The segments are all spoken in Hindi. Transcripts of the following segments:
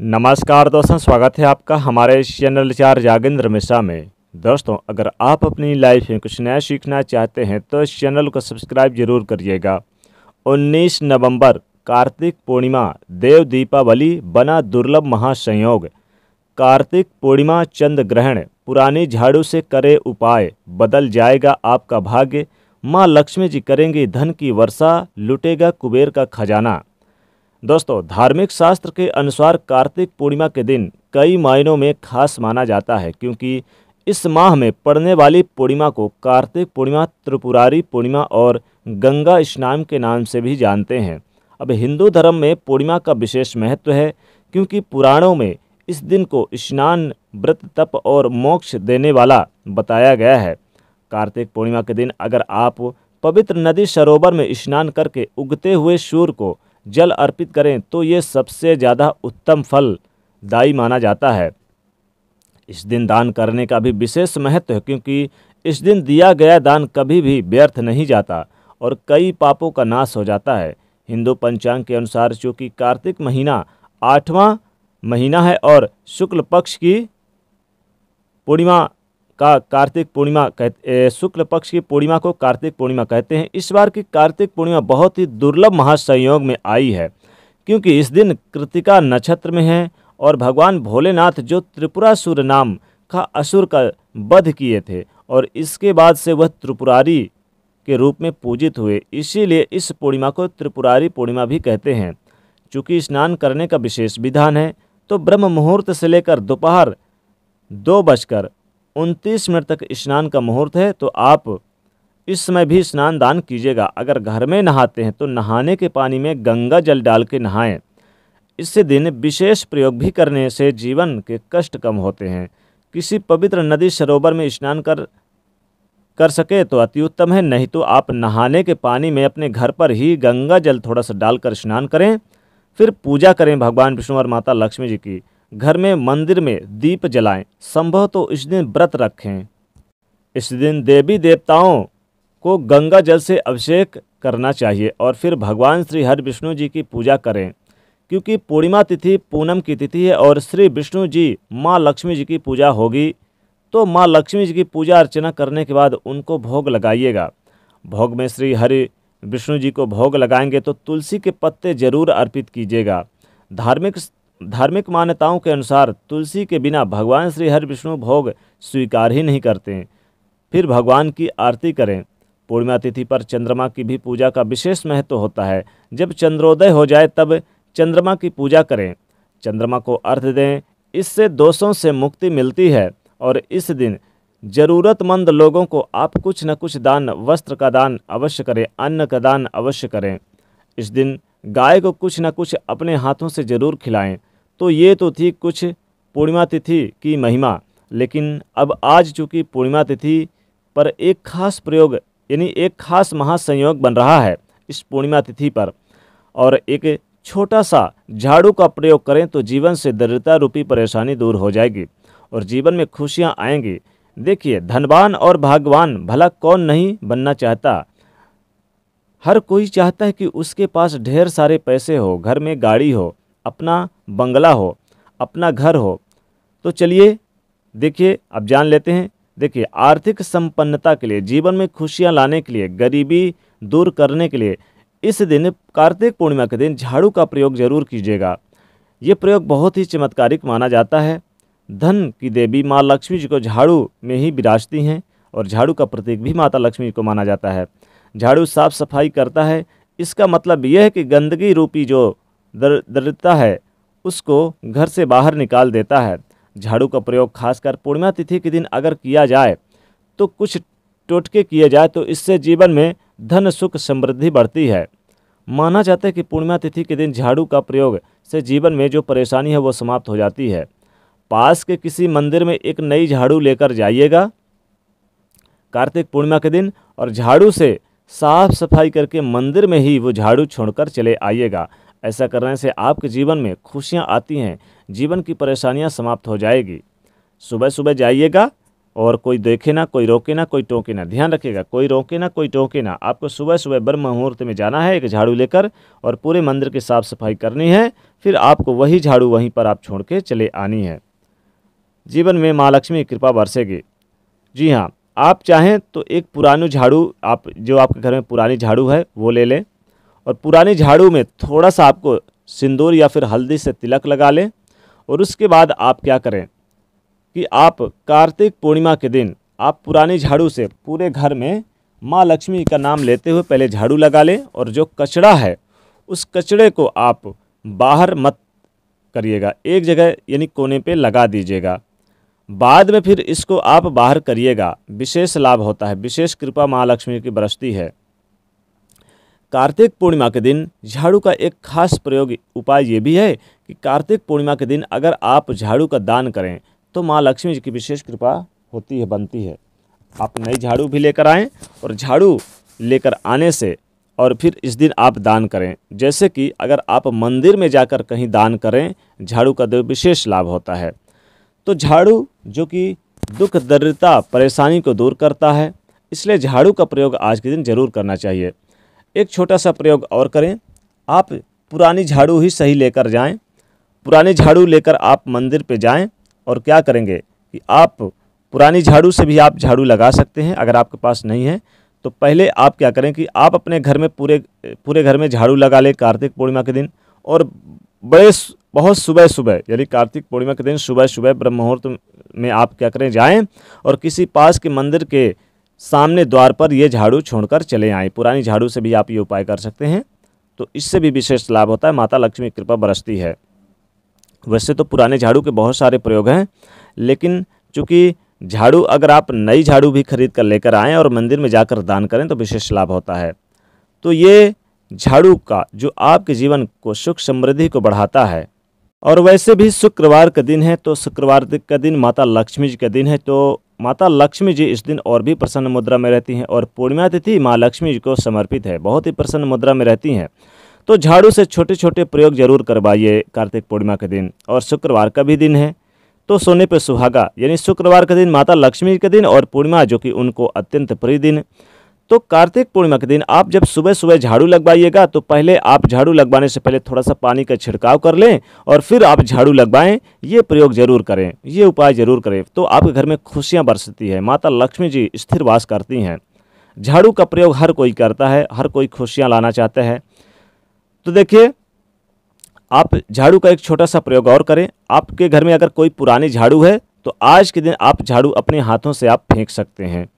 नमस्कार दोस्तों स्वागत है आपका हमारे चैनल चार जागेंद्र मिश्रा में दोस्तों अगर आप अपनी लाइफ में कुछ नया सीखना चाहते हैं तो इस चैनल को सब्सक्राइब जरूर करिएगा 19 नवंबर कार्तिक पूर्णिमा देव दीपावली बना दुर्लभ महासंयोग कार्तिक पूर्णिमा चंद्र ग्रहण पुरानी झाड़ू से करे उपाय बदल जाएगा आपका भाग्य माँ लक्ष्मी जी करेंगे धन की वर्षा लुटेगा कुबेर का खजाना दोस्तों धार्मिक शास्त्र के अनुसार कार्तिक पूर्णिमा के दिन कई मायनों में खास माना जाता है क्योंकि इस माह में पड़ने वाली पूर्णिमा को कार्तिक पूर्णिमा त्रिपुरारी पूर्णिमा और गंगा स्नान के नाम से भी जानते हैं अब हिंदू धर्म में पूर्णिमा का विशेष महत्व है क्योंकि पुराणों में इस दिन को स्नान व्रत तप और मोक्ष देने वाला बताया गया है कार्तिक पूर्णिमा के दिन अगर आप पवित्र नदी सरोवर में स्नान करके उगते हुए सूर्य को जल अर्पित करें तो ये सबसे ज़्यादा उत्तम फल दाई माना जाता है इस दिन दान करने का भी विशेष महत्व है क्योंकि इस दिन दिया गया दान कभी भी व्यर्थ नहीं जाता और कई पापों का नाश हो जाता है हिंदू पंचांग के अनुसार चूँकि कार्तिक महीना आठवां महीना है और शुक्ल पक्ष की पूर्णिमा का कार्तिक पूर्णिमा कहते शुक्ल पक्ष की पूर्णिमा को कार्तिक पूर्णिमा कहते हैं इस बार की कार्तिक पूर्णिमा बहुत ही दुर्लभ महासंयोग में आई है क्योंकि इस दिन कृतिका नक्षत्र में है और भगवान भोलेनाथ जो त्रिपुरासुर नाम का असुर का वध किए थे और इसके बाद से वह त्रिपुरारी के रूप में पूजित हुए इसीलिए इस पूर्णिमा को त्रिपुरारी पूर्णिमा भी कहते हैं चूँकि स्नान करने का विशेष विधान है तो ब्रह्म मुहूर्त से लेकर दोपहर दो बजकर उनतीस मिनट तक स्नान का मुहूर्त है तो आप इस समय भी स्नान दान कीजिएगा अगर घर में नहाते हैं तो नहाने के पानी में गंगा जल डाल के नहाएँ इससे दिन विशेष प्रयोग भी करने से जीवन के कष्ट कम होते हैं किसी पवित्र नदी सरोवर में स्नान कर कर सके तो अति उत्तम है नहीं तो आप नहाने के पानी में अपने घर पर ही गंगा जल थोड़ा सा डालकर स्नान करें फिर पूजा करें भगवान विष्णु और माता लक्ष्मी जी की घर में मंदिर में दीप जलाएं संभव तो इस दिन व्रत रखें इस दिन देवी देवताओं को गंगा जल से अभिषेक करना चाहिए और फिर भगवान श्री हरि विष्णु जी की पूजा करें क्योंकि पूर्णिमा तिथि पूनम की तिथि है और श्री विष्णु जी माँ लक्ष्मी जी की पूजा होगी तो माँ लक्ष्मी जी की पूजा अर्चना करने के बाद उनको भोग लगाइएगा भोग में श्री हरि विष्णु जी को भोग लगाएंगे तो तुलसी के पत्ते जरूर अर्पित कीजिएगा धार्मिक धार्मिक मान्यताओं के अनुसार तुलसी के बिना भगवान श्री हरि विष्णु भोग स्वीकार ही नहीं करते फिर भगवान की आरती करें पूर्णिमा तिथि पर चंद्रमा की भी पूजा का विशेष महत्व होता है जब चंद्रोदय हो जाए तब चंद्रमा की पूजा करें चंद्रमा को अर्थ दें इससे दोषों से मुक्ति मिलती है और इस दिन ज़रूरतमंद लोगों को आप कुछ न कुछ दान वस्त्र का दान अवश्य करें अन्न का दान अवश्य करें इस दिन गाय को कुछ न कुछ अपने हाथों से ज़रूर खिलाएं तो ये तो थी कुछ पूर्णिमा तिथि की महिमा लेकिन अब आज चूँकि पूर्णिमा तिथि पर एक खास प्रयोग यानी एक खास महासंयोग बन रहा है इस पूर्णिमा तिथि पर और एक छोटा सा झाड़ू का प्रयोग करें तो जीवन से दरिद्रता रूपी परेशानी दूर हो जाएगी और जीवन में खुशियाँ आएंगी देखिए धनवान और भागवान भला कौन नहीं बनना चाहता हर कोई चाहता है कि उसके पास ढेर सारे पैसे हो घर में गाड़ी हो अपना बंगला हो अपना घर हो तो चलिए देखिए अब जान लेते हैं देखिए आर्थिक संपन्नता के लिए जीवन में खुशियां लाने के लिए गरीबी दूर करने के लिए इस दिन कार्तिक पूर्णिमा के दिन झाड़ू का प्रयोग जरूर कीजिएगा ये प्रयोग बहुत ही चमत्कारिक माना जाता है धन की देवी माँ लक्ष्मी जी को झाड़ू में ही विराजती हैं और झाड़ू का प्रतीक भी माता लक्ष्मी को माना जाता है झाड़ू साफ सफाई करता है इसका मतलब यह है कि गंदगी रूपी जो दर दरिद्रता है उसको घर से बाहर निकाल देता है झाड़ू का प्रयोग खासकर पूर्णिमा तिथि के दिन अगर किया जाए तो कुछ टोटके किए जाए तो इससे जीवन में धन सुख समृद्धि बढ़ती है माना जाता है कि पूर्णिमा तिथि के दिन झाड़ू का प्रयोग से जीवन में जो परेशानी है वो समाप्त हो जाती है पास के किसी मंदिर में एक नई झाड़ू लेकर जाइएगा कार्तिक पूर्णिमा के दिन और झाड़ू से साफ सफाई करके मंदिर में ही वो झाड़ू छोड़कर चले आइएगा ऐसा करने से आपके जीवन में खुशियाँ आती हैं जीवन की परेशानियाँ समाप्त हो जाएगी सुबह सुबह जाइएगा और कोई देखे ना कोई रोके ना कोई टोके ना ध्यान रखिएगा कोई रोके ना कोई टोके ना आपको सुबह सुबह ब्रह्म मुहूर्त में जाना है एक झाड़ू लेकर और पूरे मंदिर की साफ़ सफाई करनी है फिर आपको वही झाड़ू वहीं पर आप छोड़ के चले आनी है जीवन में माँ लक्ष्मी कृपा बरसेगी जी हाँ आप चाहें तो एक पुरानी झाड़ू आप जो आपके घर में पुरानी झाड़ू है वो ले लें और पुरानी झाड़ू में थोड़ा सा आपको सिंदूर या फिर हल्दी से तिलक लगा लें और उसके बाद आप क्या करें कि आप कार्तिक पूर्णिमा के दिन आप पुरानी झाड़ू से पूरे घर में माँ लक्ष्मी का नाम लेते हुए पहले झाड़ू लगा लें और जो कचड़ा है उस कचड़े को आप बाहर मत करिएगा एक जगह यानी कोने पे लगा दीजिएगा बाद में फिर इसको आप बाहर करिएगा विशेष लाभ होता है विशेष कृपा महालक्ष्मी की बरसती है कार्तिक पूर्णिमा के दिन झाड़ू का एक खास प्रयोग उपाय ये भी है कि कार्तिक पूर्णिमा के दिन अगर आप झाड़ू का दान करें तो माँ लक्ष्मी जी की विशेष कृपा होती है बनती है आप नई झाड़ू भी लेकर आएँ और झाड़ू लेकर आने से और फिर इस दिन आप दान करें जैसे कि अगर आप मंदिर में जाकर कहीं दान करें झाड़ू का विशेष लाभ होता है तो झाड़ू जो कि दुख दरिद्रता परेशानी को दूर करता है इसलिए झाड़ू का प्रयोग आज के दिन जरूर करना चाहिए एक छोटा सा प्रयोग और करें आप पुरानी झाड़ू ही सही लेकर जाएं पुरानी झाड़ू लेकर आप मंदिर पे जाएं और क्या करेंगे कि आप पुरानी झाड़ू से भी आप झाड़ू लगा सकते हैं अगर आपके पास नहीं है तो पहले आप क्या करें कि आप अपने घर में पूरे पूरे घर में झाड़ू लगा लें कार्तिक पूर्णिमा के दिन और बड़े बहुत सुबह सुबह यानी कार्तिक पूर्णिमा के दिन सुबह सुबह ब्रह्म मुहूर्त में आप क्या करें जाएं और किसी पास के मंदिर के सामने द्वार पर ये झाड़ू छोड़कर चले आएँ पुरानी झाड़ू से भी आप ये उपाय कर सकते हैं तो इससे भी विशेष लाभ होता है माता लक्ष्मी कृपा बरसती है वैसे तो पुराने झाड़ू के बहुत सारे प्रयोग हैं लेकिन चूँकि झाड़ू अगर आप नई झाड़ू भी खरीद कर लेकर आएँ और मंदिर में जाकर दान करें तो विशेष लाभ होता है तो ये झाड़ू का जो आपके जीवन को सुख समृद्धि को बढ़ाता है और वैसे भी शुक्रवार का दिन है तो शुक्रवार का दिन माता लक्ष्मी जी का दिन है तो माता लक्ष्मी जी इस दिन और भी प्रसन्न मुद्रा में रहती हैं और पूर्णिमा तिथि माँ लक्ष्मी जी को समर्पित है बहुत ही प्रसन्न मुद्रा में रहती हैं तो झाड़ू से छोटे छोटे प्रयोग जरूर करवाइए कार्तिक पूर्णिमा के दिन और शुक्रवार का भी दिन है तो सोने पर सुहागा यानी शुक्रवार का दिन माता लक्ष्मी के दिन और पूर्णिमा जो कि उनको अत्यंत प्रिय दिन तो कार्तिक पूर्णिमा के दिन आप जब सुबह सुबह झाड़ू लगवाइएगा तो पहले आप झाड़ू लगवाने से पहले थोड़ा सा पानी का छिड़काव कर लें और फिर आप झाड़ू लगवाएं ये प्रयोग जरूर करें ये उपाय जरूर करें तो आपके घर में खुशियाँ बरसती है माता लक्ष्मी जी स्थिर वास करती हैं झाड़ू का प्रयोग हर कोई करता है हर कोई खुशियाँ लाना चाहता है तो देखिए आप झाड़ू का एक छोटा सा प्रयोग और करें आपके घर में अगर कोई पुरानी झाड़ू है तो आज के दिन आप झाड़ू अपने हाथों से आप फेंक सकते हैं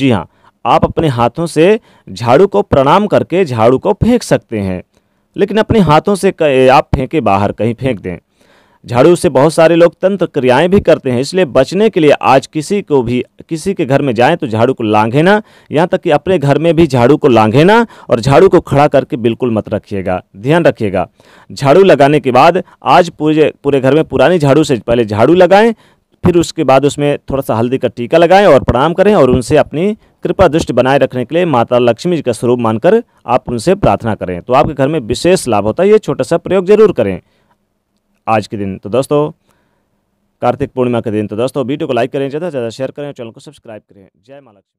जी हाँ आप अपने हाथों से झाड़ू को प्रणाम करके झाड़ू को फेंक सकते हैं लेकिन अपने हाथों से आप फेंके बाहर कहीं फेंक दें झाड़ू से बहुत सारे लोग तंत्र क्रियाएं भी करते हैं इसलिए बचने के लिए आज किसी को भी किसी के घर में जाएं तो झाड़ू को लांघे ना यहाँ तक कि अपने घर में भी झाड़ू को लांघे ना और झाड़ू को खड़ा करके बिल्कुल मत रखिएगा ध्यान रखिएगा झाड़ू लगाने के बाद आज पूरे पूरे घर में पुरानी झाड़ू से पहले झाड़ू लगाएँ फिर उसके बाद उसमें थोड़ा सा हल्दी का टीका लगाएँ और प्रणाम करें और उनसे अपनी कृपा दृष्टि बनाए रखने के लिए माता लक्ष्मी जी का स्वरूप मानकर आप उनसे प्रार्थना करें तो आपके घर में विशेष लाभ होता है ये छोटा सा प्रयोग जरूर करें आज के दिन तो दोस्तों कार्तिक पूर्णिमा के दिन तो दोस्तों वीडियो को लाइक करें ज़्यादा से ज़्यादा शेयर करें चैनल को सब्सक्राइब करें जय माँ लक्ष्मी